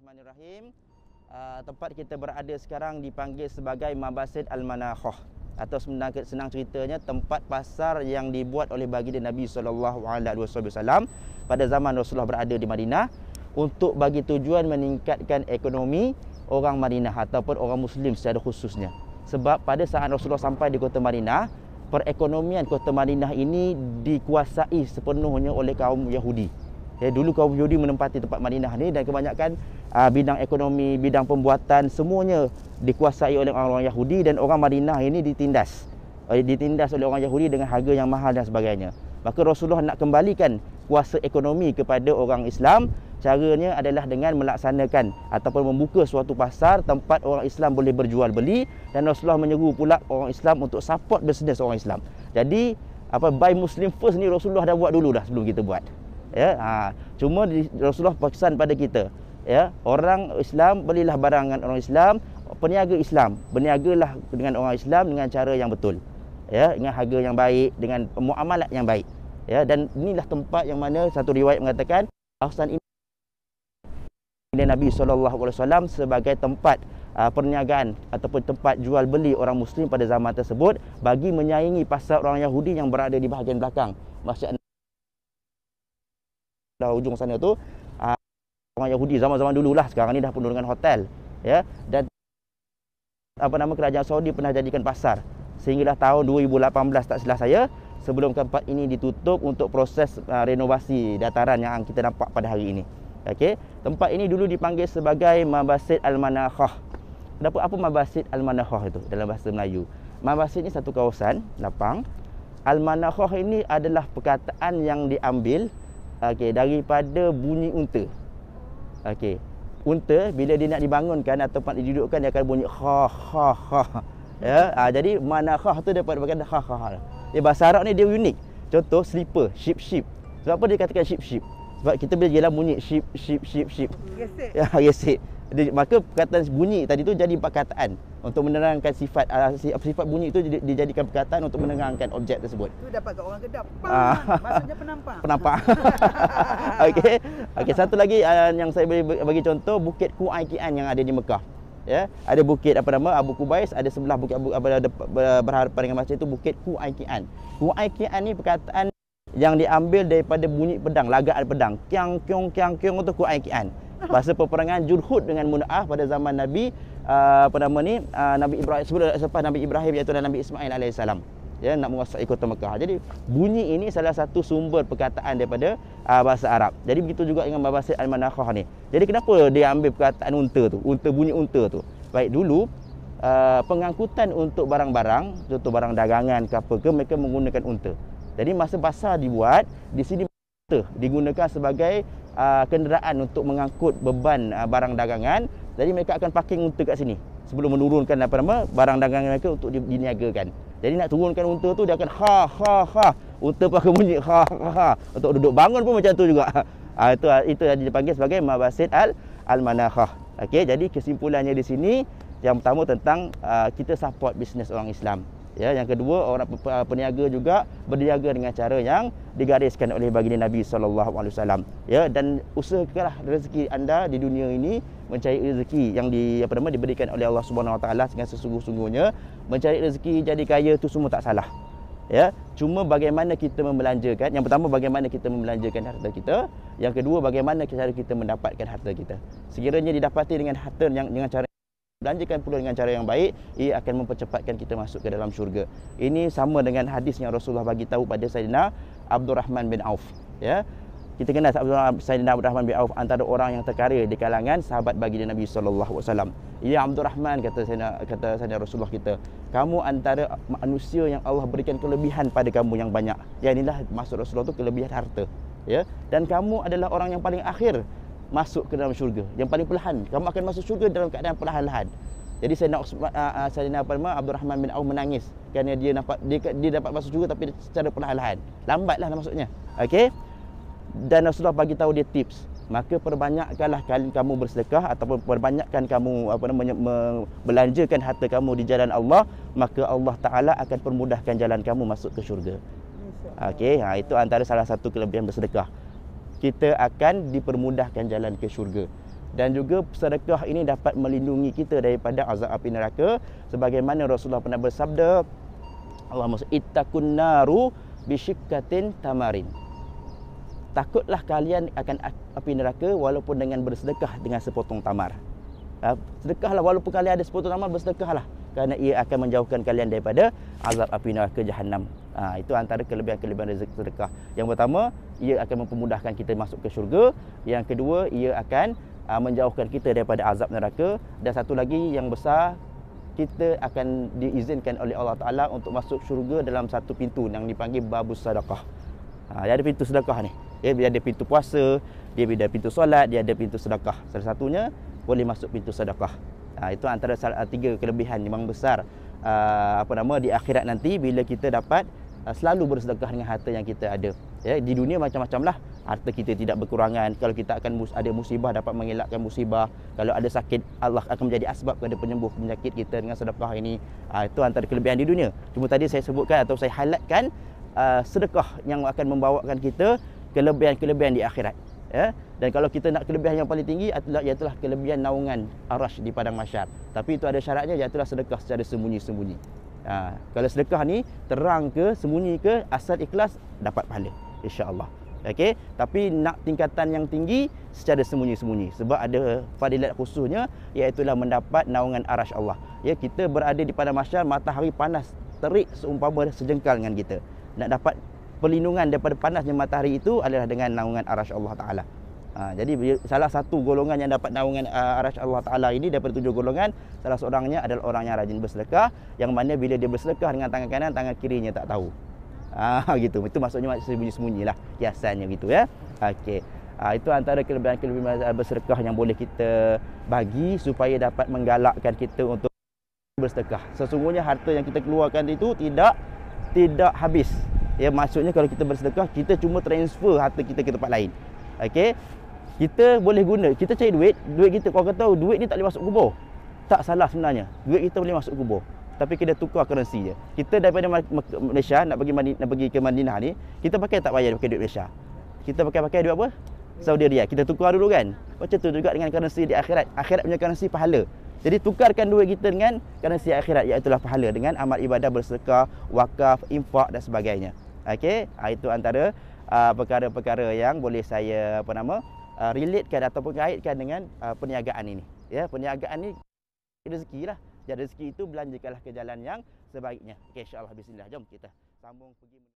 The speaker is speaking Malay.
Bismillahirrahmanirrahim. Uh, tempat kita berada sekarang dipanggil sebagai Mabasid Al-Manakhah atau senang, senang ceritanya tempat pasar yang dibuat oleh baginda Nabi sallallahu alaihi wasallam pada zaman Rasulullah berada di Madinah untuk bagi tujuan meningkatkan ekonomi orang Madinah ataupun orang muslim secara khususnya. Sebab pada saat Rasulullah sampai di kota Madinah, perekonomian kota Madinah ini dikuasai sepenuhnya oleh kaum Yahudi. Ya, dulu kaum Yahudi menempati tempat Madinah ni dan kebanyakan uh, bidang ekonomi, bidang pembuatan semuanya dikuasai oleh orang-orang Yahudi dan orang Madinah ini ditindas. Uh, ditindas oleh orang Yahudi dengan harga yang mahal dan sebagainya. Maka Rasulullah nak kembalikan kuasa ekonomi kepada orang Islam caranya adalah dengan melaksanakan ataupun membuka suatu pasar tempat orang Islam boleh berjual beli dan Rasulullah menyeru pula orang Islam untuk support bisnes orang Islam. Jadi apa buy Muslim first ni Rasulullah dah buat dulu dah sebelum kita buat ya ha. cuma Rasulullah pesan pada kita ya orang Islam belilah barang dengan orang Islam peniaga Islam berniagalah dengan orang Islam dengan cara yang betul ya dengan harga yang baik dengan muamalat yang baik ya dan inilah tempat yang mana satu riwayat mengatakan kawasan ini Nabi SAW sebagai tempat uh, perniagaan ataupun tempat jual beli orang Muslim pada zaman tersebut bagi menyaingi pasar orang Yahudi yang berada di bahagian belakang Masjid sebelah ujung sana tu uh, orang Yahudi zaman-zaman dululah sekarang ni dah penuh dengan hotel ya dan apa nama kerajaan Saudi pernah jadikan pasar sehinggalah tahun 2018 tak silap saya sebelum tempat ini ditutup untuk proses uh, renovasi dataran yang kita nampak pada hari ini okey tempat ini dulu dipanggil sebagai Mabasid Al-Manakhah apa apa Mabasid Al-Manakhah itu dalam bahasa Melayu Mabasid ini satu kawasan lapang Al-Manakhah ini adalah perkataan yang diambil Okey, daripada bunyi unta. Okey. Unta bila dia nak dibangunkan atau nak didudukkan dia akan bunyi ha ha ha. Ya, ha, jadi mana ha tu dapat bagi ha ha Ya bahasa Arab ni dia unik. Contoh slipper, ship ship. Sebab apa dia katakan ship ship? Sebab kita boleh jalan bunyi ship ship ship ship. Ya, yesit. Jadi maka perkataan bunyi tadi tu jadi perkataan untuk menerangkan sifat ah, sifat bunyi tu dijadikan perkataan untuk menerangkan objek tersebut. Tu dapat kat orang kedap. Ah. Maksudnya penampak. Penampak. Okay. Okay satu lagi ah, yang saya boleh bagi contoh Bukit Kuai Kian yang ada di Mekah. Ya, ada bukit apa nama Abu Kubais, ada sebelah bukit Abu, apa berhadapan dengan masjid itu Bukit Kuai Kian. Kuai Kian ni perkataan yang diambil daripada bunyi pedang, lagaan pedang. Kiang, kiong, kiang, kiong itu kian. Pasal peperangan Jurhud dengan Mun'ah pada zaman Nabi, uh, apa nama ni, uh, Nabi Ibrahim, sebelum selepas Nabi Ibrahim iaitu Nabi Ismail AS. Ya, nak menguasai kota Mekah. Jadi bunyi ini salah satu sumber perkataan daripada uh, bahasa Arab. Jadi begitu juga dengan bahasa Al-Manakhah ni. Jadi kenapa dia ambil perkataan unta tu, unta bunyi unta tu? Baik dulu Uh, pengangkutan untuk barang-barang contoh barang dagangan ke apa ke mereka menggunakan unta jadi masa basah dibuat, di sini digunakan sebagai uh, kenderaan untuk mengangkut beban uh, barang dagangan. Jadi mereka akan parking unta kat sini sebelum menurunkan apa nama barang dagangan mereka untuk diniagakan. Jadi nak turunkan unta tu dia akan ha ha ha unta pakai bunyi ha ha ha untuk duduk bangun pun macam tu juga. Ha, itu itu yang dipanggil sebagai mabasid al almanakhah. Okey jadi kesimpulannya di sini yang pertama tentang uh, kita support bisnes orang Islam. Ya, yang kedua orang peniaga juga berniaga dengan cara yang digariskan oleh baginda Nabi sallallahu alaihi wasallam. Ya, dan usahakanlah rezeki anda di dunia ini mencari rezeki yang di apa nama diberikan oleh Allah Subhanahu wa taala dengan sesungguh-sungguhnya mencari rezeki jadi kaya itu semua tak salah. Ya, cuma bagaimana kita membelanjakan? Yang pertama bagaimana kita membelanjakan harta kita? Yang kedua bagaimana cara kita mendapatkan harta kita? Sekiranya didapati dengan harta yang dengan cara Belanjakan pula dengan cara yang baik, ia akan mempercepatkan kita masuk ke dalam syurga. Ini sama dengan hadis yang Rasulullah bagi tahu pada Sayyidina Abdul Rahman bin Auf. Ya. Kita kenal Sayyidina Abdul Rahman bin Auf antara orang yang terkarya di kalangan sahabat bagi Nabi SAW. Ya Abdul Rahman, kata Sayyidina, kata Sayyidina Rasulullah kita, kamu antara manusia yang Allah berikan kelebihan pada kamu yang banyak. Ya inilah maksud Rasulullah itu kelebihan harta. Ya. Dan kamu adalah orang yang paling akhir masuk ke dalam syurga yang paling perlahan kamu akan masuk syurga dalam keadaan perlahan-lahan jadi saya nak uh, saya nak apa nama Abdul Rahman bin Auf menangis kerana dia dapat dia, dia dapat masuk syurga tapi secara perlahan-lahan lambatlah lah masuknya, okey dan Rasulullah bagi tahu dia tips maka perbanyakkanlah kamu bersedekah ataupun perbanyakkan kamu apa namanya belanjakan harta kamu di jalan Allah maka Allah taala akan permudahkan jalan kamu masuk ke syurga okey ha itu antara salah satu kelebihan bersedekah kita akan dipermudahkan jalan ke syurga dan juga sedekah ini dapat melindungi kita daripada azab api neraka sebagaimana Rasulullah pernah bersabda Allahumma ittaqun naru bisyikkatin tamarin takutlah kalian akan api neraka walaupun dengan bersedekah dengan sepotong tamar ha, sedekahlah walaupun kalian ada sepotong tamar bersedekahlah kerana ia akan menjauhkan kalian daripada azab api neraka jahanam. Ha, itu antara kelebihan-kelebihan rezeki sedekah. Yang pertama, ia akan mempermudahkan kita masuk ke syurga. Yang kedua, ia akan uh, menjauhkan kita daripada azab neraka. Dan satu lagi yang besar, kita akan diizinkan oleh Allah Taala untuk masuk syurga dalam satu pintu yang dipanggil babus sedekah. Ha, dia ada pintu sedekah ni. Dia, dia ada pintu puasa, dia ada pintu solat, dia ada pintu sedekah. Salah satunya boleh masuk pintu sedekah. Ha, itu antara salah, tiga kelebihan yang besar uh, apa nama di akhirat nanti bila kita dapat uh, selalu bersedekah dengan harta yang kita ada. Ya, di dunia macam-macam lah harta kita tidak berkurangan. Kalau kita akan mus- ada musibah dapat mengelakkan musibah. Kalau ada sakit Allah akan menjadi asbab kepada penyembuh penyakit kita dengan sedekah ini. Uh, itu antara kelebihan di dunia. Cuma tadi saya sebutkan atau saya highlightkan uh, sedekah yang akan membawakan kita kelebihan-kelebihan di akhirat ya dan kalau kita nak kelebihan yang paling tinggi adalah iaitu kelebihan naungan arasy di padang mahsyar tapi itu ada syaratnya iaitu sedekah secara sembunyi-sembunyi ha, kalau sedekah ni terang ke sembunyi ke asal ikhlas dapat pahala insyaallah okey tapi nak tingkatan yang tinggi secara sembunyi-sembunyi sebab ada fadilat khususnya iaitu mendapat naungan arasy Allah ya kita berada di padang mahsyar matahari panas terik seumpama sejengkal dengan kita nak dapat perlindungan daripada panasnya matahari itu adalah dengan naungan arasy Allah taala. Ha, jadi salah satu golongan yang dapat naungan uh, arasy Allah taala ini daripada tujuh golongan salah seorangnya adalah orang yang rajin bersedekah yang mana bila dia bersedekah dengan tangan kanan tangan kirinya tak tahu. Ah ha, gitu. Itu maksudnya macam sembunyi lah kiasannya gitu ya. Okey. Ha, itu antara kelebihan-kelebihan eh, bersedekah yang boleh kita bagi supaya dapat menggalakkan kita untuk bersedekah. Sesungguhnya harta yang kita keluarkan itu tidak tidak habis ya maksudnya kalau kita bersedekah kita cuma transfer harta kita ke tempat lain okey kita boleh guna kita cari duit duit kita kau kata oh, duit ni tak boleh masuk kubur tak salah sebenarnya duit kita boleh masuk kubur tapi kita tukar currency je kita daripada Malaysia nak pergi Madinah, nak pergi ke Madinah ni kita pakai tak payah pakai duit Malaysia kita pakai pakai duit apa Saudi Arabia kita tukar dulu kan macam tu juga dengan currency di akhirat akhirat punya currency pahala jadi tukarkan duit kita dengan currency akhirat iaitu pahala dengan amal ibadah bersedekah wakaf infak dan sebagainya Okey, ah, itu antara ah, perkara-perkara uh, yang boleh saya apa nama uh, relatekan ataupun kaitkan dengan uh, perniagaan ini. Ya, perniagaan ini rezeki lah. Jadi rezeki itu belanjakanlah ke jalan yang sebaiknya. Okey, insya-Allah bismillah. Jom kita sambung pergi